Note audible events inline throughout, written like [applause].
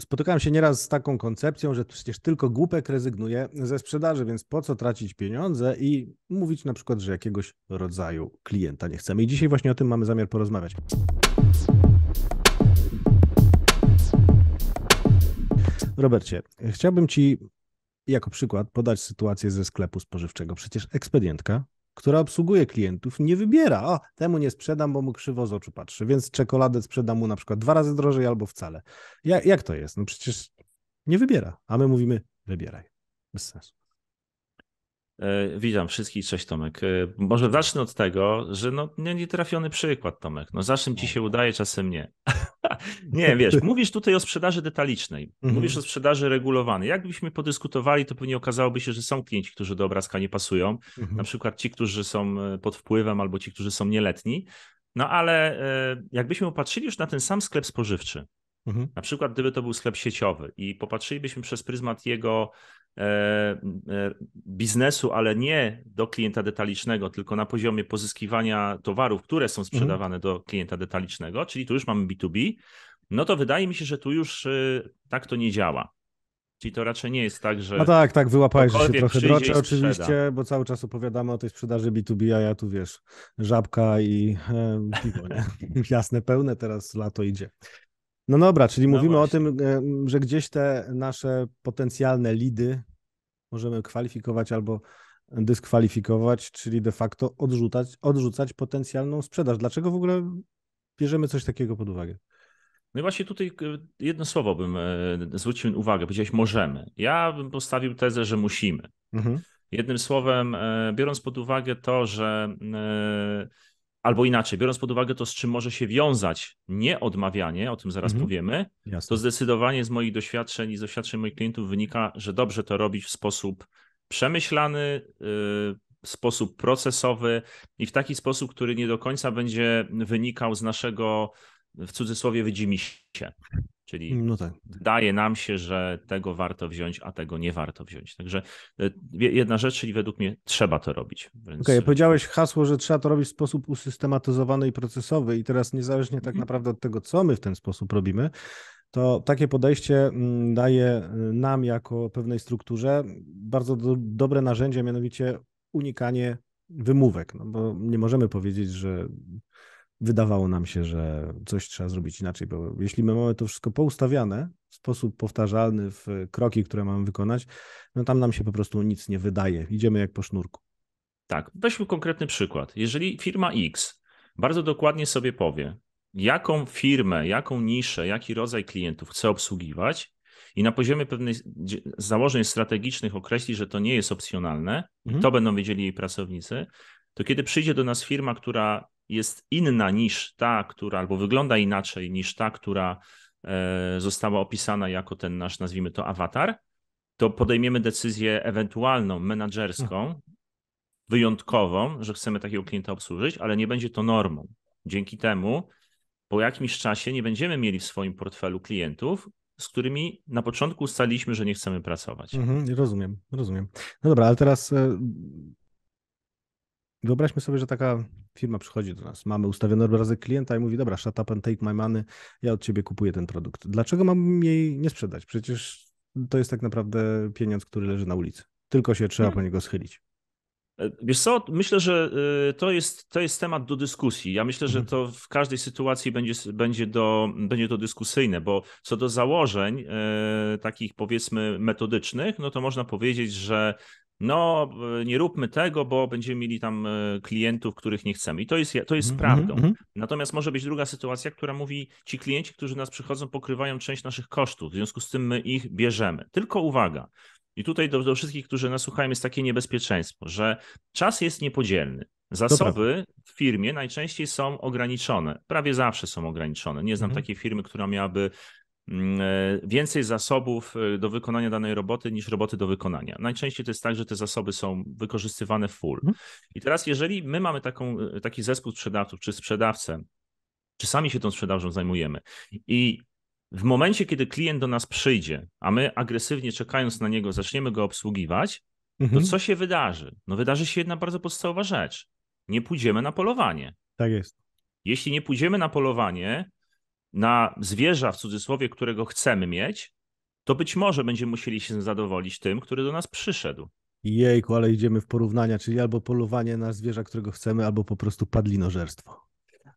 spotykałem się nieraz z taką koncepcją, że przecież tylko głupek rezygnuje ze sprzedaży, więc po co tracić pieniądze i mówić na przykład, że jakiegoś rodzaju klienta nie chcemy. I dzisiaj właśnie o tym mamy zamiar porozmawiać. Robercie, chciałbym Ci jako przykład podać sytuację ze sklepu spożywczego. Przecież ekspedientka która obsługuje klientów, nie wybiera. O, temu nie sprzedam, bo mu krzywo z oczu patrzy, więc czekoladę sprzedam mu na przykład dwa razy drożej albo wcale. Jak, jak to jest? No przecież nie wybiera, a my mówimy wybieraj. Bez sensu. E, witam wszystkich, cześć Tomek. E, może zacznę od tego, że no nie, nie trafiony przykład Tomek. No czasem ci się udaje, czasem nie. [laughs] nie, wiesz, mówisz tutaj o sprzedaży detalicznej, mhm. mówisz o sprzedaży regulowanej. Jakbyśmy podyskutowali, to pewnie okazałoby się, że są klienci, którzy do obrazka nie pasują, mhm. na przykład ci, którzy są e, pod wpływem albo ci, którzy są nieletni. No ale jakbyśmy popatrzyli już na ten sam sklep spożywczy, mhm. na przykład gdyby to był sklep sieciowy i popatrzylibyśmy przez pryzmat jego E, e, biznesu, ale nie do klienta detalicznego, tylko na poziomie pozyskiwania towarów, które są mhm. sprzedawane mhm. do klienta detalicznego, czyli tu już mamy B2B, no to wydaje mi się, że tu już y, tak to nie działa. Czyli to raczej nie jest tak, że. No tak, tak, wyłapałeś, się trochę drocze oczywiście, bo cały czas opowiadamy o tej sprzedaży B2B, a ja tu wiesz, żabka i e, piwo, nie? [laughs] Jasne, pełne, teraz lato idzie. No dobra, czyli no mówimy właśnie. o tym, e, że gdzieś te nasze potencjalne lidy możemy kwalifikować albo dyskwalifikować, czyli de facto odrzucać, odrzucać potencjalną sprzedaż. Dlaczego w ogóle bierzemy coś takiego pod uwagę? No i właśnie tutaj e, jedno słowo bym e, zwrócił uwagę. Powiedziałeś możemy. Ja bym postawił tezę, że musimy. Mhm. Jednym słowem, biorąc pod uwagę to, że albo inaczej, biorąc pod uwagę to, z czym może się wiązać nieodmawianie, o tym zaraz mhm. powiemy, Jasne. to zdecydowanie z moich doświadczeń i z doświadczeń moich klientów wynika, że dobrze to robić w sposób przemyślany, y, w sposób procesowy i w taki sposób, który nie do końca będzie wynikał z naszego w cudzysłowie się. Czyli no tak. nam się, że tego warto wziąć, a tego nie warto wziąć. Także e, jedna rzecz, czyli według mnie trzeba to robić. Więc... Okej, okay, powiedziałeś tak. hasło, że trzeba to robić w sposób usystematyzowany i procesowy i teraz niezależnie tak mhm. naprawdę od tego, co my w ten sposób robimy, to takie podejście mm, daje y, nam jako pewnej strukturze bardzo do, dobre narzędzie, mianowicie unikanie wymówek, no bo nie możemy powiedzieć, że wydawało nam się, że coś trzeba zrobić inaczej, bo jeśli my mamy to wszystko poustawiane w sposób powtarzalny w kroki, które mamy wykonać, no tam nam się po prostu nic nie wydaje. Idziemy jak po sznurku. Tak, weźmy konkretny przykład. Jeżeli firma X bardzo dokładnie sobie powie, jaką firmę, jaką niszę, jaki rodzaj klientów chce obsługiwać, i na poziomie pewnych założeń strategicznych określi, że to nie jest opcjonalne, mhm. to będą wiedzieli jej pracownicy, to kiedy przyjdzie do nas firma, która jest inna niż ta, która, albo wygląda inaczej niż ta, która e, została opisana jako ten nasz, nazwijmy to, awatar, to podejmiemy decyzję ewentualną, menadżerską, mhm. wyjątkową, że chcemy takiego klienta obsłużyć, ale nie będzie to normą. Dzięki temu po jakimś czasie nie będziemy mieli w swoim portfelu klientów, z którymi na początku ustaliliśmy, że nie chcemy pracować. Mhm, rozumiem, rozumiem. No dobra, ale teraz e, Wyobraźmy sobie, że taka firma przychodzi do nas, mamy ustawiony obrazek klienta i mówi, dobra, shut up and take my money, ja od ciebie kupuję ten produkt. Dlaczego mam jej nie sprzedać? Przecież to jest tak naprawdę pieniądz, który leży na ulicy. Tylko się trzeba po niego schylić. E, wiesz co, myślę, że e, to jest, to jest temat do dyskusji. Ja myślę, że mhm. to w każdej sytuacji będzie, będzie, do, będzie to dyskusyjne, bo co do założeń e, takich powiedzmy metodycznych, no to można powiedzieć, że no e, nie róbmy tego, bo będziemy mieli tam e, klientów, których nie chcemy. I to jest, to jest mm -hmm, prawdą. Mm -hmm. Natomiast może być druga sytuacja, która mówi, ci klienci, którzy nas przychodzą, pokrywają część naszych kosztów, w związku z tym my ich bierzemy. Tylko uwaga, i tutaj do, do wszystkich, którzy nas słuchają, jest takie niebezpieczeństwo, że czas jest niepodzielny. Zasoby w firmie najczęściej są ograniczone, prawie zawsze są ograniczone. Nie znam mhm. takiej firmy, która miałaby Mm, e, więcej zasobów e, do wykonania danej roboty niż roboty do wykonania. Najczęściej to jest tak, że te zasoby są wykorzystywane full. Mhm. I teraz, jeżeli my mamy taką, e, taki zespół sprzedawców czy sprzedawcę, czy sami się tą sprzedażą zajmujemy i w momencie, kiedy klient do nas przyjdzie, a my agresywnie czekając na niego zaczniemy go obsługiwać, mhm. to co się wydarzy? No wydarzy się jedna bardzo podstawowa rzecz. Nie pójdziemy na polowanie. Tak jest. Jeśli nie pójdziemy na polowanie, na zwierza, w cudzysłowie, którego chcemy mieć, to być może będziemy musieli się zadowolić tym, który do nas przyszedł. Jejku, ale idziemy w porównania, czyli albo polowanie na zwierza, którego chcemy, albo po prostu padlinożerstwo.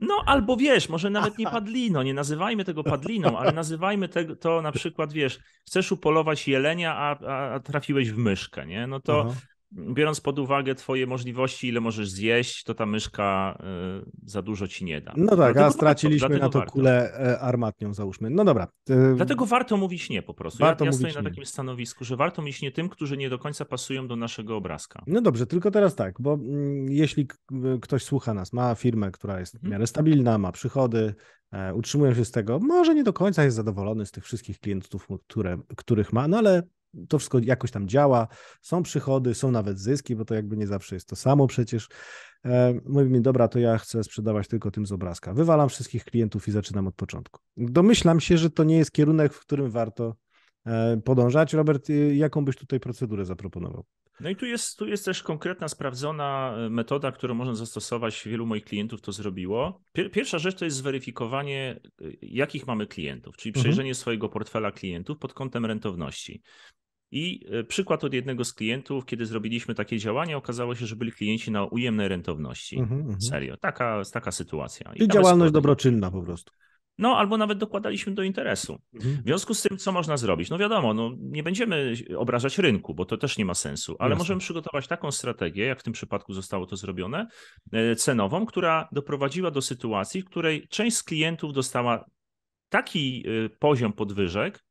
No albo wiesz, może nawet nie padlino, nie nazywajmy tego padliną, ale [laughs] nazywajmy te, to na przykład, wiesz, chcesz upolować jelenia, a, a, trafiłeś w myszkę, nie? No to biorąc pod uwagę twoje możliwości, ile możesz zjeść, to ta myszka y, za dużo ci nie da. No tak, dlatego a straciliśmy warto, na to warto. kulę e, armatnią, załóżmy. No dobra. Y, dlatego warto mówić nie po prostu. Warto ja, ja stoję na takim stanowisku, że warto mówić nie tym, którzy nie do końca pasują do naszego obrazka. No dobrze, tylko teraz tak, bo mm, jeśli y, ktoś słucha nas, ma firmę, która jest w mhm. miarę stabilna, ma przychody, e, utrzymują się z tego, może nie do końca jest zadowolony z tych wszystkich klientów, które, których ma, no ale to wszystko jakoś tam działa, są przychody, są nawet zyski, bo to jakby nie zawsze jest to samo przecież. E, mówi mi, dobra, to ja chcę sprzedawać tylko tym z obrazka. Wywalam wszystkich klientów i zaczynam od początku. Domyślam się, że to nie jest kierunek, w którym warto e, podążać. Robert, e, jaką byś tutaj procedurę zaproponował? No i tu jest, tu jest też konkretna, sprawdzona metoda, którą można zastosować. Wielu moich klientów to zrobiło. Pierwsza rzecz to jest zweryfikowanie, jakich mamy klientów, czyli mhm. przejrzenie mhm. swojego portfela klientów pod kątem rentowności. I e, przykład od jednego z klientów, kiedy zrobiliśmy takie działania, okazało się, że byli klienci na ujemnej rentowności. Mm-hmm. Serio, taka, taka sytuacja. I, działalność dobroczynna po prostu. No, albo nawet dokładaliśmy do interesu. Mhm. W związku z tym, co można zrobić? No wiadomo, no, nie będziemy obrażać rynku, bo to też nie ma sensu, ale Jasne. możemy przygotować taką strategię, jak w tym przypadku zostało to zrobione, e, cenową, która doprowadziła do sytuacji, w której część z klientów dostała taki e, poziom podwyżek,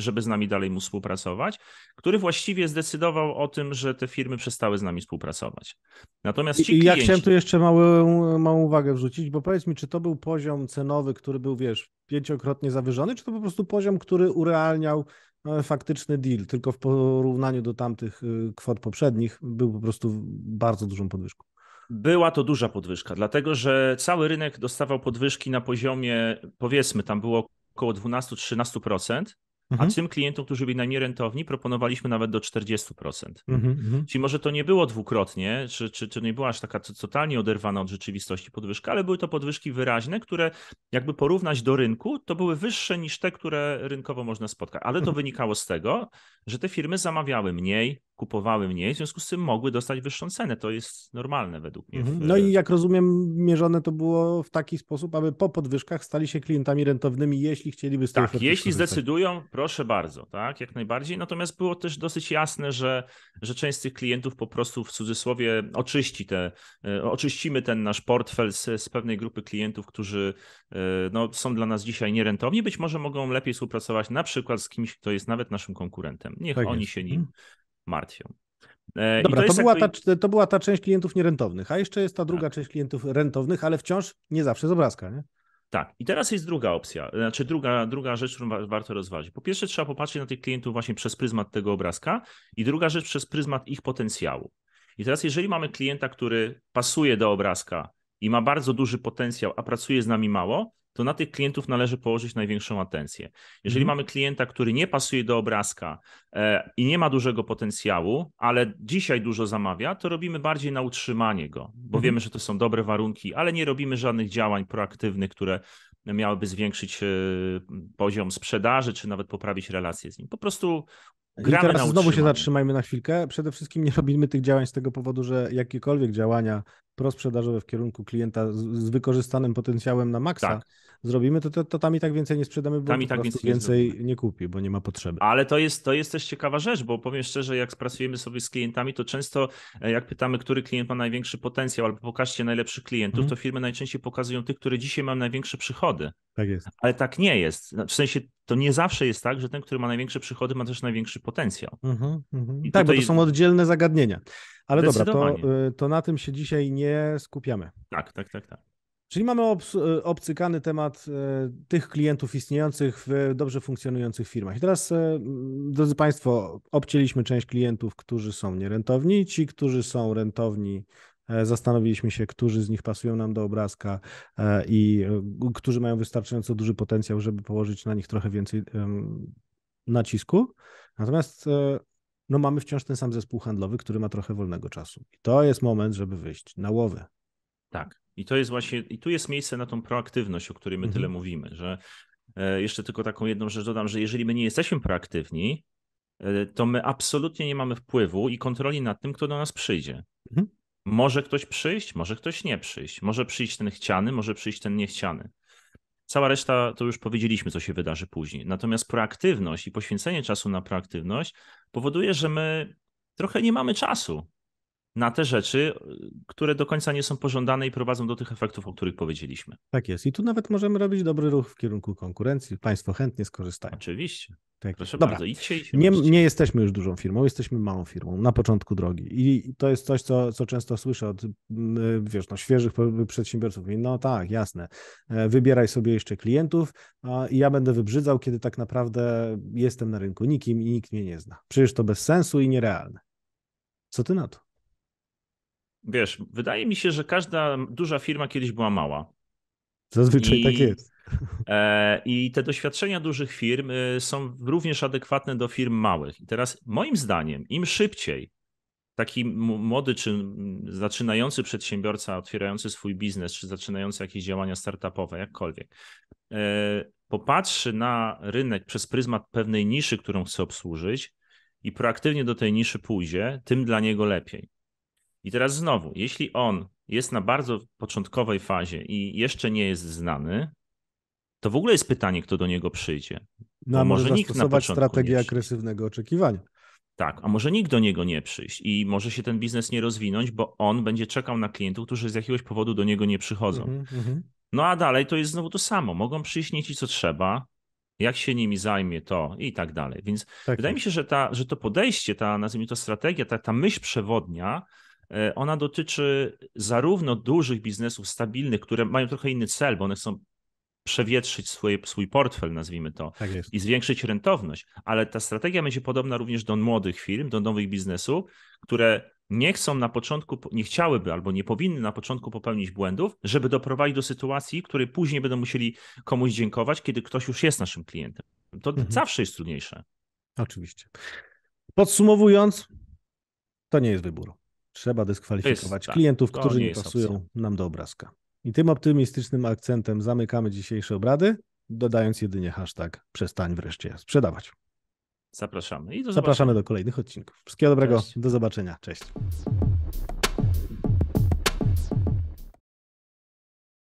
żeby z nami dalej mu współpracować, który właściwie zdecydował o tym, że te firmy przestały z nami współpracować. Natomiast ci I, klienci... Ja chciałem tu jeszcze małą, małą uwagę wrzucić, bo powiedz mi, czy to był poziom cenowy, który był, wiesz, pięciokrotnie zawyżony, czy to po prostu poziom, który urealniał e, faktyczny deal, tylko w porównaniu do tamtych y, kwot poprzednich był po prostu bardzo dużą podwyżką. Była to duża podwyżka, dlatego że cały rynek dostawał podwyżki na poziomie, powiedzmy, tam było około 12-13%, Mhm. A tym klientom, którzy byli najmniej rentowni, proponowaliśmy nawet do 40%. Mhm, mhm, Czyli może to nie było dwukrotnie, czy, czy, czy nie była aż taka totalnie oderwana od rzeczywistości podwyżka, ale były to podwyżki wyraźne, które jakby porównać do rynku, to były wyższe niż te, które rynkowo można spotkać. Ale to mhm. wynikało z tego, że te firmy zamawiały mniej, kupowały mniej, w związku z tym mogły dostać wyższą cenę. To jest normalne według mnie. Mhm. W... No i jak rozumiem, mierzone to było w taki sposób, aby po podwyżkach stali się klientami rentownymi, jeśli chcieliby z Tak, jeśli zdecydują, proszę bardzo, tak, jak najbardziej. Natomiast było też dosyć jasne, że, że część z tych klientów po prostu w cudzysłowie oczyści te, e, oczyścimy ten nasz portfel z, z pewnej grupy klientów, którzy e, no, są dla nas dzisiaj nierentowni, być może mogą lepiej współpracować na przykład z kimś, kto jest nawet naszym konkurentem. Niech tak oni jest. się nim mhm. martwią. E, Dobra, to, była ta, to była ta część klientów nierentownych, a jeszcze jest ta druga tak. część klientów rentownych, ale wciąż nie zawsze z obrazka, nie? Tak, i teraz jest druga opcja, znaczy druga, druga rzecz, którą warto rozważyć. Po pierwsze, trzeba popatrzeć na tych klientów właśnie przez pryzmat tego obrazka, i druga rzecz przez pryzmat ich potencjału. I teraz, jeżeli mamy klienta, który pasuje do obrazka i ma bardzo duży potencjał, a pracuje z nami mało, to na tych klientów należy położyć największą atencję. Jeżeli mm. mamy klienta, który nie pasuje do obrazka e, i nie ma dużego potencjału, ale dzisiaj dużo zamawia, to robimy bardziej na utrzymanie go, bo mm. wiemy, że to są dobre warunki, ale nie robimy żadnych działań proaktywnych, które miałyby zwiększyć e, poziom sprzedaży, czy nawet poprawić relacje z nim. Po prostu gramy I teraz na znowu się zatrzymajmy na chwilkę. Przede wszystkim nie robimy tych działań z tego powodu, że jakiekolwiek działania prosprzedażowe w kierunku klienta z, z wykorzystanym potencjałem na maksa tak zrobimy, to, to, to tam i tak więcej nie sprzedamy, bo tam i tak więcej, więcej nie, nie, kupi, bo nie ma potrzeby. Ale to jest, to jest też ciekawa rzecz, bo powiem szczerze, jak pracujemy sobie z klientami, to często e, jak pytamy, który klient ma największy potencjał, albo pokażcie najlepszych klientów, mhm. to firmy najczęściej pokazują tych, które dzisiaj mają największe przychody. Tak jest. Ale tak nie jest. No, w sensie to nie zawsze jest tak, że ten, który ma największe przychody, ma też największy potencjał. Mhm, mhm. tak, tutaj... bo to są oddzielne zagadnienia. Ale dobra, to, y, to na tym się dzisiaj nie skupiamy. Tak, tak, tak, tak. Czyli mamy obs- e, obcykany temat e, tych klientów istniejących w dobrze funkcjonujących firmach. I teraz, e, drodzy Państwo, obcięliśmy część klientów, którzy są nierentowni. Ci, którzy są rentowni, zastanowiliśmy się, którzy z nich pasują nam do obrazka i którzy mają wystarczająco duży potencjał, żeby położyć na nich trochę więcej nacisku. Natomiast no, mamy wciąż ten sam zespół handlowy, który ma trochę wolnego czasu. I to jest moment, żeby wyjść na łowę. Tak. I to jest właśnie, i tu jest miejsce na tą proaktywność, o której my mhm. tyle mówimy, że e, jeszcze tylko taką jedną rzecz dodam, że jeżeli my nie jesteśmy proaktywni, e, to my absolutnie nie mamy wpływu i kontroli nad tym, kto do nas przyjdzie. Mhm. Może ktoś przyjść, może ktoś nie przyjść. Może przyjść ten chciany, może przyjść ten niechciany. Cała reszta to już powiedzieliśmy, co się wydarzy później. Natomiast proaktywność i poświęcenie czasu na proaktywność powoduje, że my trochę nie mamy czasu na te rzeczy, e, które do końca nie są pożądane i prowadzą do tych efektów, o których powiedzieliśmy. Tak jest. I tu nawet możemy robić dobry ruch w kierunku konkurencji. Państwo chętnie skorzystają. Oczywiście. Tak Proszę Dobra. bardzo, idźcie, idźcie nie, nie, jesteśmy już dużą firmą, jesteśmy małą firmą na początku drogi. I to jest coś, co, co często słyszę od e, wiesz, no, świeżych przedsiębiorców. no tak, jasne, e, wybieraj sobie jeszcze klientów a, i ja będę wybrzydzał, kiedy tak naprawdę jestem na rynku nikim i nikt mnie nie zna. Przecież to bez sensu i nierealne. Co ty na to? wiesz, wydaje mi się, że każda duża firma kiedyś była mała. Zazwyczaj I, tak jest. E, I te doświadczenia dużych firm e, są również adekwatne do firm małych. I teraz moim zdaniem, im szybciej taki młody czy zaczynający przedsiębiorca, otwierający swój biznes, czy zaczynający jakieś działania startupowe, jakkolwiek, e, popatrzy na rynek przez pryzmat pewnej niszy, którą chce obsłużyć i proaktywnie do tej niszy pójdzie, tym dla niego lepiej. I teraz znowu, jeśli on jest na bardzo początkowej fazie i jeszcze nie jest znany, to w ogóle jest pytanie, kto do niego przyjdzie. No, a może, może nikt na początku strategię agresywnego oczekiwania. Tak, a może nikt do niego nie przyjść i może się ten biznes nie rozwinąć, bo on będzie czekał na klientów, którzy z jakiegoś powodu do niego nie przychodzą. Mm -hmm. No a dalej to jest znowu to samo. Mogą przyjść nie ci, co trzeba, jak się nimi zajmie to i tak dalej. Więc tak. wydaje tak. mi się, że, ta, że to podejście, ta nazwijmy to strategia, ta, ta myśl przewodnia E, ona dotyczy zarówno dużych biznesów stabilnych, które mają trochę inny cel, bo one chcą przewietrzyć swój, swój portfel, nazwijmy to, tak i zwiększyć rentowność, ale ta strategia będzie podobna również do młodych firm, do nowych biznesów, które nie chcą na początku, nie chciałyby albo nie powinny na początku popełnić błędów, żeby doprowadzić do sytuacji, której później będą musieli komuś dziękować, kiedy ktoś już jest naszym klientem. To mhm. zawsze jest trudniejsze. Oczywiście. Podsumowując, to nie jest wybór. Trzeba dyskwalifikować jest, tak. klientów, tak. którzy nie pasują opcja. nam do obrazka. I tym optymistycznym akcentem zamykamy dzisiejsze obrady, dodając jedynie hashtag przestań wreszcie sprzedawać. Zapraszamy. I do Zapraszamy do kolejnych odcinków. Wszystkiego dobrego, Cześć. do zobaczenia. Cześć.